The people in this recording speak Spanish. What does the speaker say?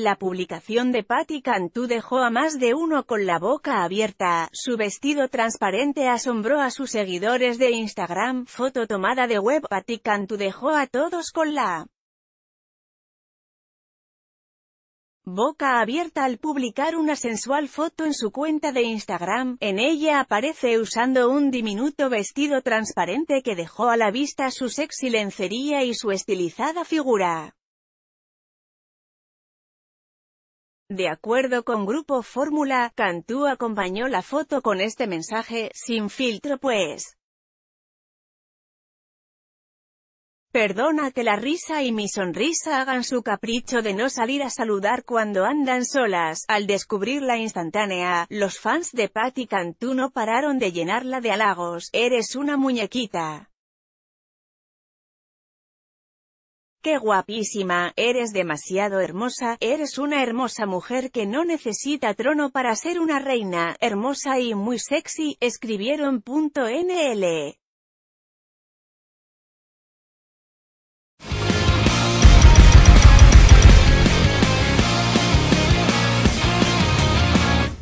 La publicación de Patty Cantú dejó a más de uno con la boca abierta, su vestido transparente asombró a sus seguidores de Instagram, foto tomada de web Patty Cantú dejó a todos con la boca abierta al publicar una sensual foto en su cuenta de Instagram, en ella aparece usando un diminuto vestido transparente que dejó a la vista su sexy lencería y su estilizada figura. De acuerdo con Grupo Fórmula, Cantú acompañó la foto con este mensaje, sin filtro pues. Perdona que la risa y mi sonrisa hagan su capricho de no salir a saludar cuando andan solas. Al descubrir la instantánea, los fans de Patti Cantú no pararon de llenarla de halagos. Eres una muñequita. ¡Qué guapísima! Eres demasiado hermosa, eres una hermosa mujer que no necesita trono para ser una reina, hermosa y muy sexy, escribieron.nl.